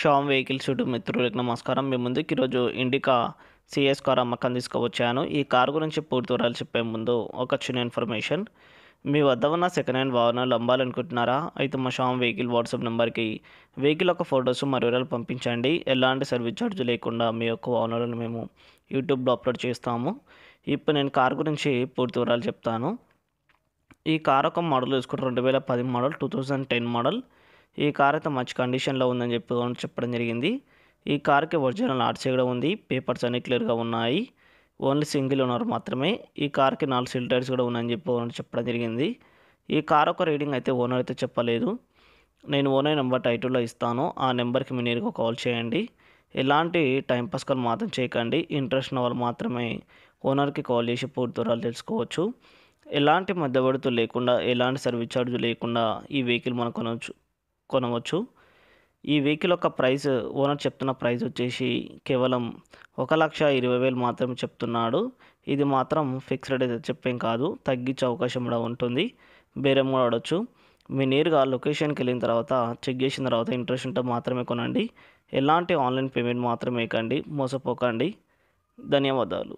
Sam vehicles YouTube మిత్రులకు నమస్కారం మీ ముందుకు ఈరోజు ఇండికా సిఎస్ కార్ అమ్మకం తీసుకువచ్చాను ఈ కార్ గురించి పూర్తి వివరాలు చెప్పే ముందు ఒక చిన్న ఇన్ఫర్మేషన్ మీ వద్ద ఉన్న సెకండ్ హ్యాండ్ వాహనాలు అమ్మాలనుకుంటున్నారా అయితే మా షామ్ వెహికల్ వాట్సాప్ నెంబర్కి వెహికల్ యొక్క ఫొటోస్ మరియు వివరాలు పంపించండి ఎలాంటి సర్వీస్ ఛార్జ్ లేకుండా మీ యొక్క వాహనాలను మేము యూట్యూబ్లో అప్లోడ్ చేస్తాము ఇప్పుడు నేను కార్ గురించి పూర్తి వివరాలు చెప్తాను ఈ కార్ ఒక మోడల్ తీసుకుంటే రెండు వేల పది model two thousand ten model ఈ కార్ అయితే మంచి కండిషన్లో ఉందని చెప్పి చెప్పడం జరిగింది ఈ కార్కి ఒరిజినల్ ఆర్సీ కూడా ఉంది పేపర్స్ అన్ని క్లియర్గా ఉన్నాయి ఓన్లీ సింగిల్ ఓనర్ మాత్రమే ఈ కార్కి నాలుగు సిల్టర్స్ కూడా ఉన్నాయని చెప్పి చెప్పడం జరిగింది ఈ కార్ ఒక రీడింగ్ అయితే ఓనర్ అయితే చెప్పలేదు నేను ఓనర్ నెంబర్ టైటిల్లో ఇస్తాను ఆ నెంబర్కి మీ నేరుగా కాల్ చేయండి ఎలాంటి పాస్ కాల్ మాత్రం చేయకండి ఇంట్రెస్ట్ ఉన్న వాళ్ళు మాత్రమే ఓనర్కి కాల్ చేసి పూర్తి దూరాలు తెలుసుకోవచ్చు ఎలాంటి మధ్యవర్తులు లేకుండా ఎలాంటి సర్వీస్ ఛార్జ్ లేకుండా ఈ వెహికల్ మనం కొనవచ్చు కొనవచ్చు ఈ వెహికల్ యొక్క ప్రైస్ ఓనర్ చెప్తున్న ప్రైస్ వచ్చేసి కేవలం ఒక లక్ష ఇరవై వేలు మాత్రమే చెప్తున్నాడు ఇది మాత్రం ఫిక్స్డ్ అయితే చెప్పేం కాదు తగ్గించే అవకాశం కూడా ఉంటుంది బేరం కూడా ఆడవచ్చు మీ నేరుగా లొకేషన్కి వెళ్ళిన తర్వాత చెక్ చేసిన తర్వాత ఇంట్రెస్ట్ ఉంటే మాత్రమే కొనండి ఎలాంటి ఆన్లైన్ పేమెంట్ మాత్రమే కండి మోసపోకండి ధన్యవాదాలు